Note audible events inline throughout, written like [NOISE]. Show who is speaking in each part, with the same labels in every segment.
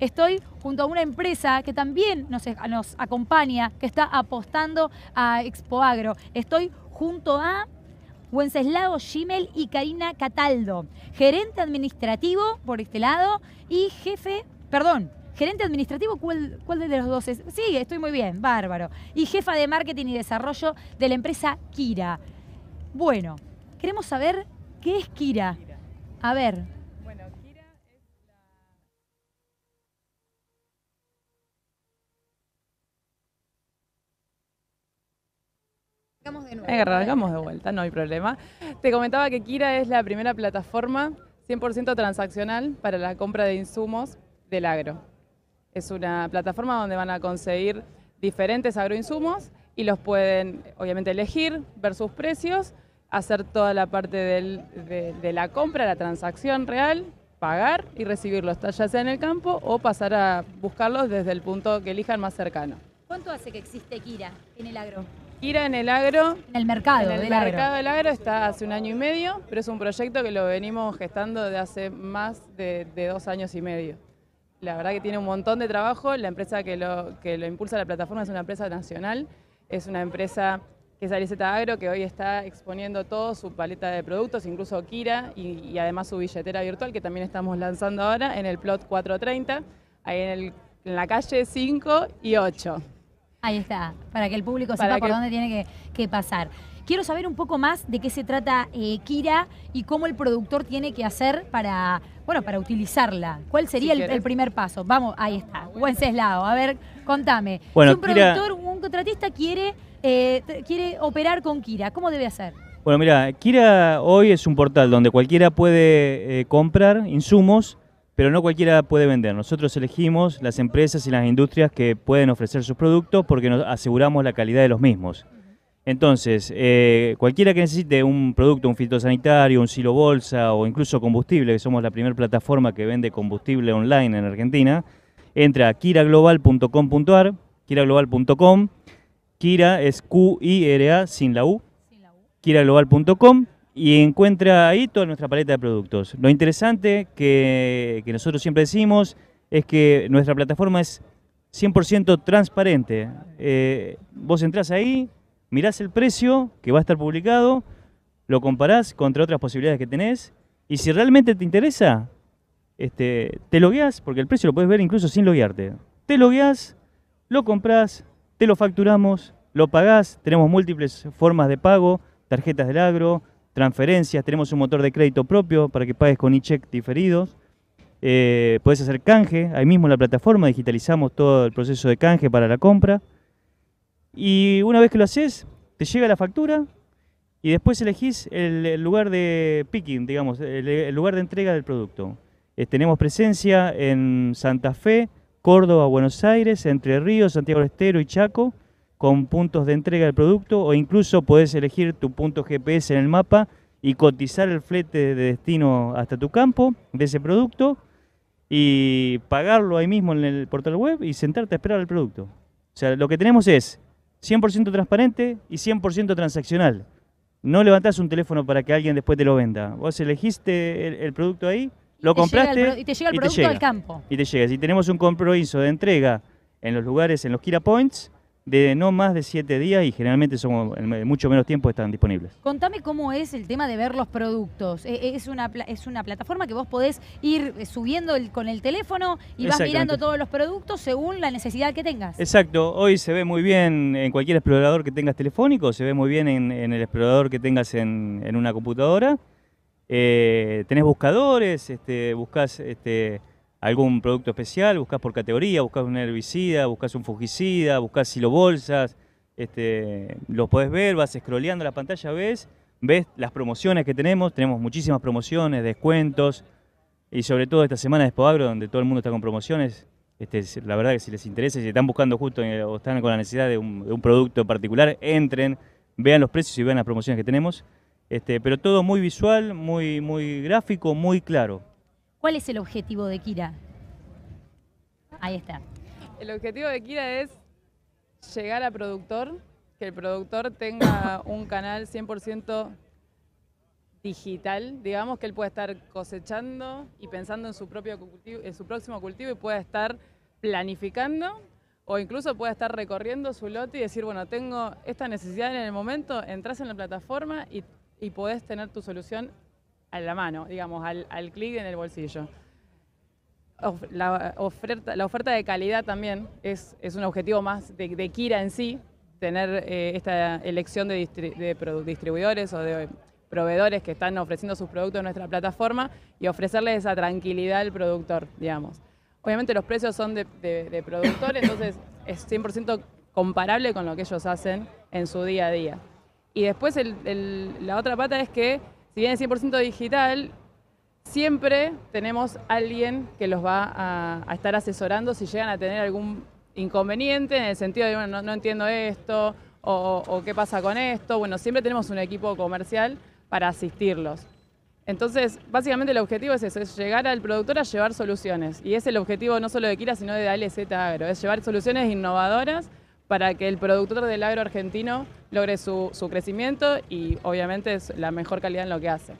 Speaker 1: Estoy junto a una empresa que también nos, acompaña, que está apostando a Expoagro. Estoy junto a Wenceslao Schimmel y Karina Cataldo, gerente administrativo por este lado y jefe, perdón, gerente administrativo, ¿cuál, cuál de los dos es? Sí, estoy muy bien, bárbaro. Y jefa de marketing y desarrollo de la empresa Kira. Bueno, queremos saber qué es Kira. A ver, Arrancamos de nuevo. Arrancamos de vuelta,
Speaker 2: no hay problema. Te comentaba que Kira es la primera plataforma 100% transaccional para la compra de insumos del agro. Es una plataforma donde van a conseguir diferentes agroinsumos y los pueden, obviamente, elegir, ver sus precios, hacer toda la parte de, la compra, la transacción real, pagar y recibirlos, ya sea en el campo o pasar a buscarlos desde el punto que elijan más cercano.
Speaker 1: ¿Cuánto hace que existe Kira en el agro?
Speaker 2: Kira en el agro. En el
Speaker 1: mercado en el del mercado del
Speaker 2: agro está hace un año y medio, pero es un proyecto que lo venimos gestando de hace más de, dos años y medio. La verdad que tiene un montón de trabajo. La empresa que lo, que lo impulsa la plataforma es una empresa nacional. Es una empresa que es Aliceta Agro, que hoy está exponiendo toda su paleta de productos, incluso Kira y, además su billetera virtual, que también estamos lanzando ahora en el plot 430, ahí en la calle 5 y 8.
Speaker 1: Ahí está, para que el público sepa por dónde tiene que, pasar. Quiero saber un poco más de qué se trata eh, Kira y cómo el productor tiene que hacer para, bueno, para utilizarla. ¿Cuál sería el, primer paso? Vamos, ahí está. buen seslao. a ver, contame. si un productor, un contratista quiere, eh, quiere operar con Kira, ¿cómo debe hacer?
Speaker 3: Bueno, mira, Kira hoy es un portal donde cualquiera puede eh, comprar insumos pero no cualquiera puede vender. Nosotros elegimos las empresas y las industrias que pueden ofrecer sus productos porque nos aseguramos la calidad de los mismos. Entonces, eh, cualquiera que necesite un producto, un fitosanitario, un silo bolsa o incluso combustible, que somos la primera plataforma que vende combustible online en Argentina, entra a kiraglobal.com.ar, kiraglobal.com, Kira es Q-I-R-A sin la U, kiraglobal.com y encuentra ahí toda nuestra paleta de productos. Lo interesante que, nosotros siempre decimos es que nuestra plataforma es 100% transparente. Eh, vos entrás ahí, mirás el precio que va a estar publicado, lo comparás contra otras posibilidades que tenés y si realmente te interesa, este, te logueas porque el precio lo puedes ver incluso sin loguearte. Te logueas, lo compras, te lo facturamos, lo pagás, tenemos múltiples formas de pago, tarjetas del agro, transferencias, tenemos un motor de crédito propio para que pagues con e-check diferidos. Eh, podés hacer canje, ahí mismo en la plataforma digitalizamos todo el proceso de canje para la compra. Y una vez que lo haces, te llega la factura y después elegís el, lugar de picking, digamos, el, lugar de entrega del producto. Eh, tenemos presencia en Santa Fe, Córdoba, Buenos Aires, Entre Ríos, Santiago del Estero y Chaco con puntos de entrega del producto o incluso puedes elegir tu punto GPS en el mapa y cotizar el flete de destino hasta tu campo de ese producto y pagarlo ahí mismo en el portal web y sentarte a esperar el producto. O sea, lo que tenemos es 100% transparente y 100% transaccional. No levantás un teléfono para que alguien después te lo venda. Vos elegiste el, producto ahí, lo compraste y te llega el producto al campo. Y te llega. Si tenemos un compromiso de entrega en los lugares, en los Kira Points, de no más de siete días y generalmente son mucho menos tiempo están disponibles.
Speaker 1: Contame cómo es el tema de ver los productos. Eh, eh, es una, es una plataforma que vos podés ir eh, subiendo con el teléfono y vas mirando todos los productos según la necesidad que tengas.
Speaker 3: Exacto, hoy se ve muy bien en cualquier explorador que tengas telefónico, se ve muy bien en, el explorador que tengas en, una computadora. tenés buscadores, este, buscas... Este, algún producto especial, buscas por categoría, buscas un herbicida, buscas un fungicida, buscas silobolsas, este, lo podés ver, vas scrolleando la pantalla, ves, ves las promociones que tenemos, tenemos muchísimas promociones, descuentos, y sobre todo esta semana de Agro, donde todo el mundo está con promociones, este, la verdad que si les interesa, si están buscando justo eh, o están con la necesidad de un, producto particular, entren, vean los precios y vean las promociones que tenemos. Este, pero todo muy visual, muy, muy gráfico, muy claro.
Speaker 1: ¿Cuál es el objetivo de Kira? Ahí está.
Speaker 2: El objetivo de Kira es llegar a productor, que el productor tenga [COUGHS] un canal 100% digital, digamos que él pueda estar cosechando y pensando en su, propio cultivo, en su próximo cultivo y pueda estar planificando o incluso pueda estar recorriendo su lote y decir, bueno, tengo esta necesidad en el momento, entras en la plataforma y, y podés tener tu solución a la mano, digamos, al, al clic en el bolsillo. la, oferta, la oferta de calidad también es, es un objetivo más de, Kira en sí, tener eh, esta elección de, distribuidores o de proveedores que están ofreciendo sus productos en nuestra plataforma y ofrecerles esa tranquilidad al productor, digamos. Obviamente los precios son de, productor, entonces es 100% comparable con lo que ellos hacen en su día a día. Y después la otra pata es que si bien es 100% digital, siempre tenemos alguien que los va a, estar asesorando si llegan a tener algún inconveniente en el sentido de, bueno, no, entiendo esto o, o, qué pasa con esto. Bueno, siempre tenemos un equipo comercial para asistirlos. Entonces, básicamente el objetivo es eso, es llegar al productor a llevar soluciones. Y es el objetivo no solo de Kira, sino de ALZ Agro, es llevar soluciones innovadoras para que el productor del agro argentino logre su, crecimiento y obviamente es la mejor calidad en lo que hace.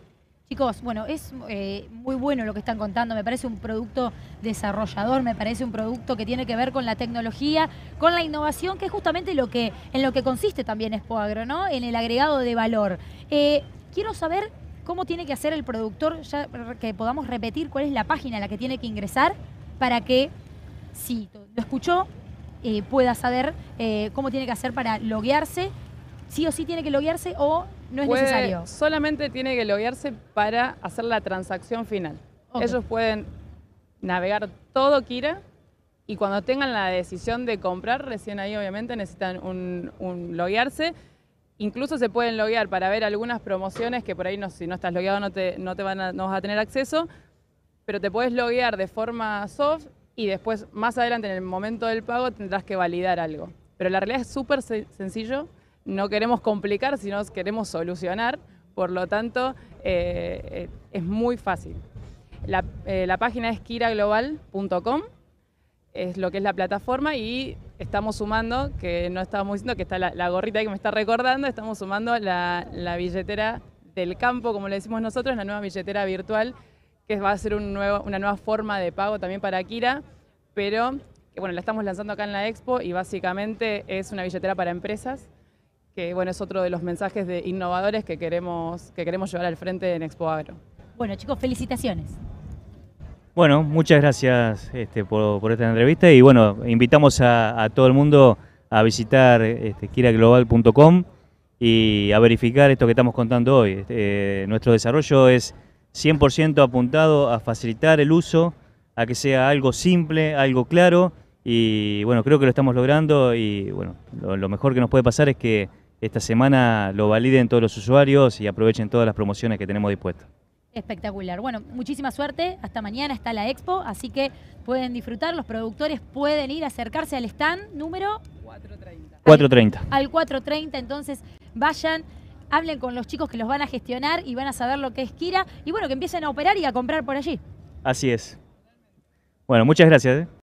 Speaker 1: Chicos, bueno, es eh, muy bueno lo que están contando, me parece un producto desarrollador, me parece un producto que tiene que ver con la tecnología, con la innovación, que es justamente lo que, en lo que consiste también Expoagro, ¿no? En el agregado de valor. Eh, quiero saber cómo tiene que hacer el productor, ya que podamos repetir cuál es la página a la que tiene que ingresar para que, si lo escuchó, eh, pueda saber eh, cómo tiene que hacer para loguearse. Sí o sí tiene que loguearse o
Speaker 2: no es necesario. Solamente tiene que loguearse para hacer la transacción final. Ellos pueden navegar todo Kira y cuando tengan la decisión de comprar, recién ahí obviamente necesitan un, loguearse. Incluso se pueden loguear para ver algunas promociones que por ahí no, si no estás logueado no, te, no, te van a, no vas a tener acceso, pero te puedes loguear de forma soft y después, más adelante, en el momento del pago, tendrás que validar algo. Pero la realidad es súper sencillo, no queremos complicar, sino queremos solucionar, por lo tanto, eh, eh, es muy fácil. La, eh, página es kiraglobal.com, es lo que es la plataforma y estamos sumando, que no estábamos diciendo, que está la, la gorrita que me está recordando, estamos sumando la, la billetera del campo, como le decimos nosotros, la nueva billetera virtual que va a ser una nueva forma de pago también para Kira, pero que bueno, la estamos lanzando acá en la expo y básicamente es una billetera para empresas, que bueno, es otro de los mensajes de innovadores que queremos, que queremos llevar al frente en Expo Agro. Bueno chicos, felicitaciones.
Speaker 3: Bueno, muchas gracias este, por, esta entrevista y bueno, invitamos a, todo el mundo a visitar este, kiraglobal.com y a verificar esto que estamos contando hoy. Este, eh, nuestro desarrollo es 100% apuntado a facilitar el uso, a que sea algo simple, algo claro. Y bueno, creo que lo estamos logrando y bueno, lo, mejor que nos puede pasar es que esta semana lo validen todos los usuarios y aprovechen todas las promociones que tenemos dispuestas.
Speaker 1: Espectacular. Bueno, muchísima suerte. Hasta mañana está la expo, así que pueden disfrutar. Los productores pueden ir a acercarse al stand número 430. al 430, entonces vayan hablen con los chicos que los van a gestionar y van a saber lo que es Kira y bueno, que empiecen a operar y a comprar por allí. Así es. Bueno, muchas gracias. ¿eh?